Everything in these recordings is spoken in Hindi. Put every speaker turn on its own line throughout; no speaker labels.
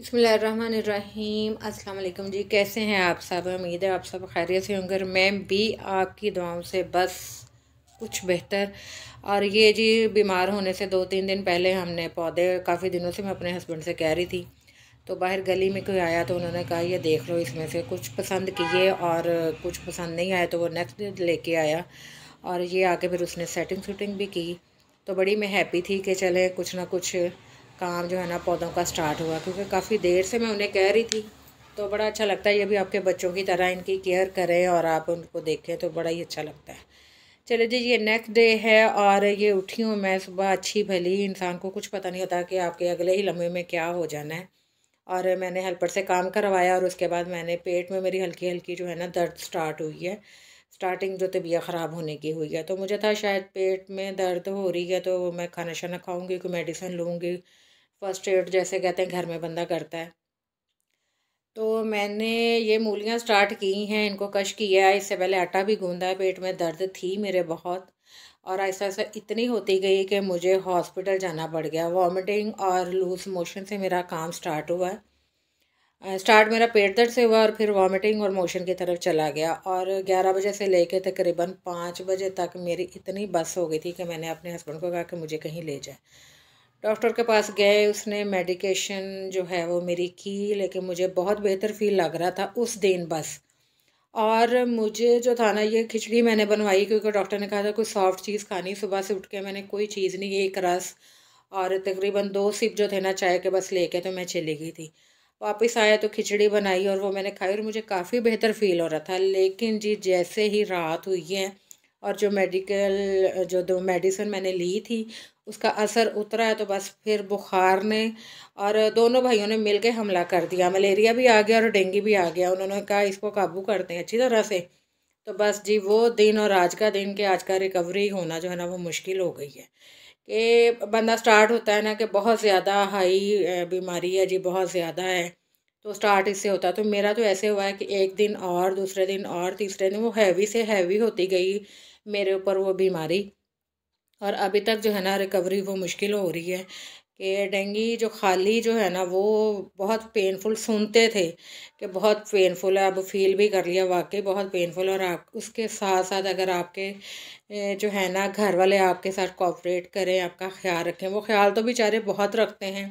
बसमीम अस्सलाम जी कैसे हैं आप सब उम्मीद है आप सब खैरियत से होंगे मैं भी आपकी दुआओं से बस कुछ बेहतर और ये जी बीमार होने से दो तीन दिन पहले हमने पौधे काफ़ी दिनों से मैं अपने हस्बैंड से कह रही थी तो बाहर गली में कोई आया तो उन्होंने कहा ये देख लो इसमें से कुछ पसंद किए और कुछ पसंद नहीं आया तो वो नेक्स्ट डे लेके आया और ये आके फिर उसने सेटिंग सुटिंग भी की तो बड़ी मैं हैप्पी थी कि चले कुछ ना कुछ काम जो है ना पौधों का स्टार्ट हुआ क्योंकि काफ़ी देर से मैं उन्हें कह रही थी तो बड़ा अच्छा लगता है ये भी आपके बच्चों की तरह इनकी केयर करें और आप उनको देखें तो बड़ा ही अच्छा लगता है चले जी ये नेक्स्ट डे है और ये उठी हूँ मैं सुबह अच्छी भली इंसान को कुछ पता नहीं होता कि आपके अगले ही लम्हे में क्या हो जाना है और मैंने हेल्पर से काम करवाया और उसके बाद मैंने पेट में मेरी हल्की हल्की जो है ना दर्द स्टार्ट हुई है स्टार्टिंग जो तबीयत ख़राब होने की हुई है तो मुझे था शायद पेट में दर्द हो रही है तो मैं खाना शाना खाऊँगी कोई मेडिसिन लूँगी फर्स्ट एड जैसे कहते हैं घर में बंदा करता है तो मैंने ये मूलियाँ स्टार्ट की हैं इनको कश किया है इससे पहले आटा भी गूँधा है पेट में दर्द थी मेरे बहुत और ऐसा ऐसा इतनी होती गई कि मुझे हॉस्पिटल जाना पड़ गया वॉमिटिंग और लूज मोशन से मेरा काम स्टार्ट हुआ स्टार्ट मेरा पेट दर्द से हुआ और फिर वॉमिटिंग और मोशन की तरफ चला गया और 11 बजे से कर तकरीबन पाँच बजे तक मेरी इतनी बस हो गई थी कि मैंने अपने हस्बैंड को कहा कि मुझे कहीं ले जाए डॉक्टर के पास गए उसने मेडिकेशन जो है वो मेरी की लेकिन मुझे बहुत बेहतर फील लग रहा था उस दिन बस और मुझे जो था ना ये खिचड़ी मैंने बनवाई क्योंकि डॉक्टर ने कहा था कोई सॉफ्ट चीज़ खानी सुबह से उठ के मैंने कोई चीज़ नहीं एक रस और तकरीबन दो सिप जो थे ना चाय के बस लेके तो मैं चली गई थी वापस आया तो खिचड़ी बनाई और वो मैंने खाई और मुझे काफ़ी बेहतर फील हो रहा था लेकिन जी जैसे ही रात हुई है और जो मेडिकल जो दो मेडिसिन मैंने ली थी उसका असर उतरा है तो बस फिर बुखार ने और दोनों भाइयों ने मिल के हमला कर दिया मलेरिया भी आ गया और डेंगू भी आ गया उन्होंने कहा इसको काबू करते हैं अच्छी तरह से तो बस जी वो दिन और आज का दिन के आज का रिकवरी होना जो है ना वो मुश्किल हो गई है कि बंदा स्टार्ट होता है ना कि बहुत ज़्यादा हाई बीमारी है जी बहुत ज़्यादा है तो स्टार्ट इससे होता तो मेरा तो ऐसे हुआ है कि एक दिन और दूसरे दिन और तीसरे दिन वो हैवी से हैवी होती गई मेरे ऊपर वो बीमारी और अभी तक जो है ना रिकवरी वो मुश्किल हो रही है कि डेंगी जो खाली जो है ना वो बहुत पेनफुल सुनते थे कि बहुत पेनफुल है अब फील भी कर लिया वाकई बहुत पेनफुल और आप उसके साथ साथ अगर आपके जो है ना घर वाले आपके साथ कोऑपरेट करें आपका ख्याल रखें वो ख्याल तो बेचारे बहुत रखते हैं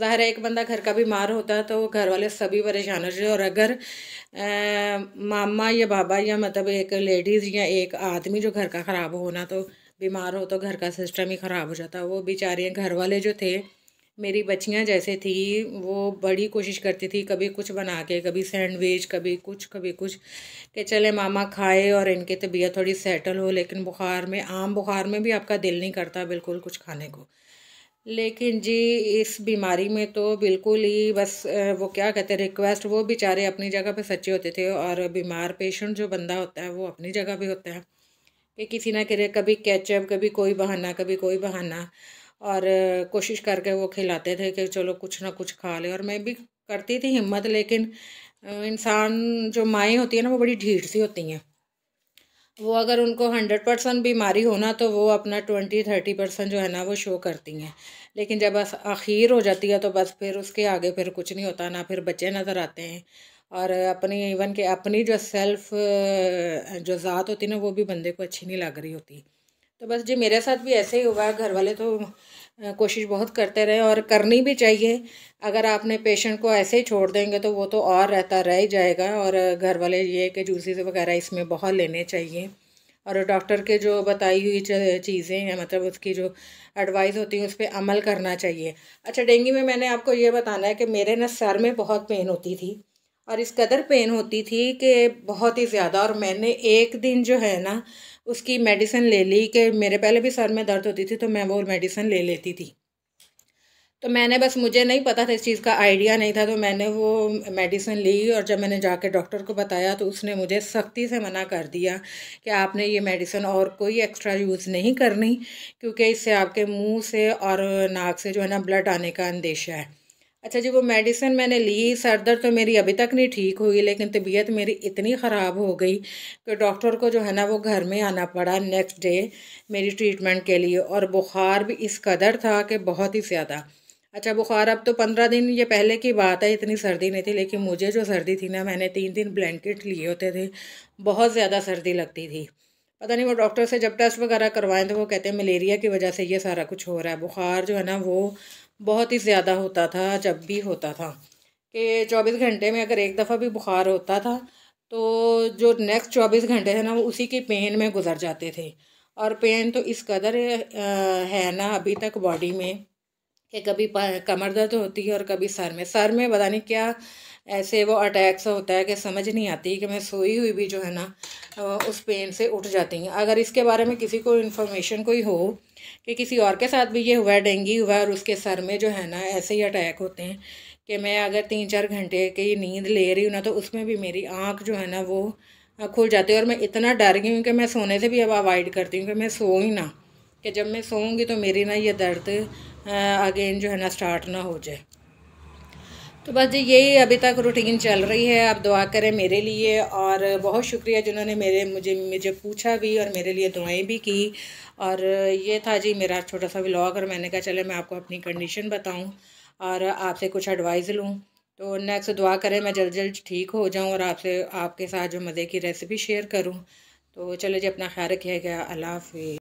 ज़ाहिर है एक बंदा घर का बीमार होता है तो घर वाले सभी परेशान हो जाते और अगर आ, मामा या बाबा या मतलब एक लेडीज़ या एक आदमी जो घर का ख़राब होना तो बीमार हो तो घर का सिस्टम ही ख़राब हो जाता वो बेचारे घर वाले जो थे मेरी बच्चियाँ जैसे थी वो बड़ी कोशिश करती थी कभी कुछ बना के कभी सैंडविच कभी कुछ कभी कुछ कि चले मामा खाए और इनकी तबीयत थोड़ी सेटल हो लेकिन बुखार में आम बुखार में भी आपका दिल नहीं करता बिल्कुल कुछ खाने को लेकिन जी इस बीमारी में तो बिल्कुल ही बस वो क्या कहते हैं रिक्वेस्ट वो बेचारे अपनी जगह पे सच्चे होते थे और बीमार पेशेंट जो बंदा होता है वो अपनी जगह पे होता है कि किसी ना किसी कभी कैचअप कभी कोई बहाना कभी कोई बहाना और कोशिश करके वो खिलाते थे कि चलो कुछ ना कुछ खा ले और मैं भी करती थी हिम्मत लेकिन इंसान जो माएँ होती है ना वो बड़ी ढीठ सी होती हैं वो अगर उनको हंड्रेड परसेंट बीमारी होना तो वो अपना ट्वेंटी थर्टी परसेंट जो है ना वो शो करती हैं लेकिन जब बस आखिर हो जाती है तो बस फिर उसके आगे फिर कुछ नहीं होता ना फिर बच्चे नज़र आते हैं और अपनी इवन के अपनी जो सेल्फ जो ज़ात होती ना वो भी बंदे को अच्छी नहीं लग रही होती तो बस जी मेरे साथ भी ऐसे ही हुआ घर वाले तो कोशिश बहुत करते रहे और करनी भी चाहिए अगर आपने पेशेंट को ऐसे ही छोड़ देंगे तो वो तो और रहता रह ही जाएगा और घर वाले ये कि जूसीज वगैरह इसमें बहुत लेने चाहिए और डॉक्टर के जो बताई हुई चीज़ें हैं मतलब उसकी जो एडवाइस होती है उस पर अमल करना चाहिए अच्छा डेंगू में मैंने आपको ये बताना है कि मेरे ना सर में बहुत पेन होती थी और इस कदर पेन होती थी कि बहुत ही ज़्यादा और मैंने एक दिन जो है ना उसकी मेडिसिन ले ली कि मेरे पहले भी सर में दर्द होती थी तो मैं वो मेडिसिन ले लेती थी तो मैंने बस मुझे नहीं पता था इस चीज़ का आइडिया नहीं था तो मैंने वो मेडिसिन ली और जब मैंने जाके डॉक्टर को बताया तो उसने मुझे सख्ती से मना कर दिया कि आपने ये मेडिसिन और कोई एक्स्ट्रा यूज़ नहीं करनी क्योंकि इससे आपके मुंह से और नाक से जो है ना ब्लड आने का अंदेशा है अच्छा जी वो मेडिसिन मैंने ली सर दर्द तो मेरी अभी तक नहीं ठीक हुई लेकिन तबीयत मेरी इतनी ख़राब हो गई कि डॉक्टर को जो है ना वो घर में आना पड़ा नेक्स्ट डे मेरी ट्रीटमेंट के लिए और बुखार भी इस कदर था कि बहुत ही ज़्यादा अच्छा बुखार अब तो पंद्रह दिन ये पहले की बात है इतनी सर्दी नहीं थी लेकिन मुझे जो सर्दी थी ना मैंने तीन दिन ब्लैंकेट लिए होते थे बहुत ज़्यादा सर्दी लगती थी पता नहीं वो डॉक्टर से जब टेस्ट वगैरह करवाएं तो वो कहते हैं मलेरिया की वजह से ये सारा कुछ हो रहा है बुखार जो है ना वो बहुत ही ज़्यादा होता था जब भी होता था कि चौबीस घंटे में अगर एक दफ़ा भी बुखार होता था तो जो नेक्स्ट चौबीस घंटे थे ना वो उसी की पेन में गुजर जाते थे और पेन तो इस कदर है ना अभी तक बॉडी में कि कभी कमर दर्द होती है और कभी सर में सर में पता नहीं क्या ऐसे वो अटैक सा होता है कि समझ नहीं आती कि मैं सोई हुई भी जो है ना उस पेन से उठ जाती हूँ अगर इसके बारे में किसी को इन्फॉर्मेशन कोई हो कि किसी और के साथ भी ये हुआ है डेंगी हुआ है और उसके सर में जो है ना ऐसे ही अटैक होते हैं कि मैं अगर तीन चार घंटे की नींद ले रही हूँ ना तो उसमें भी मेरी आँख जो है ना वो खुल जाती है और मैं इतना डर गई हूँ कि मैं सोने से भी अब अवॉइड करती हूँ कि मैं सो ही ना कि जब मैं सोऊँगी तो मेरी ना ये दर्द अगेन जो है ना स्टार्ट ना हो जाए तो बस जी यही अभी तक रूटीन चल रही है आप दुआ करें मेरे लिए और बहुत शुक्रिया जिन्होंने मेरे मुझे मुझे पूछा भी और मेरे लिए दुआएं भी की और ये था जी मेरा छोटा सा व्लॉग और मैंने कहा चले मैं आपको अपनी कंडीशन बताऊं और आपसे कुछ एडवाइस लूं तो नेक्स्ट दुआ करें मैं जल्द जल्द ठीक हो जाऊँ और आपसे आपके साथ जो मज़े की रेसिपी शेयर करूँ तो चलो जी अपना ख्याल रखिएगा अल्लाह हाफि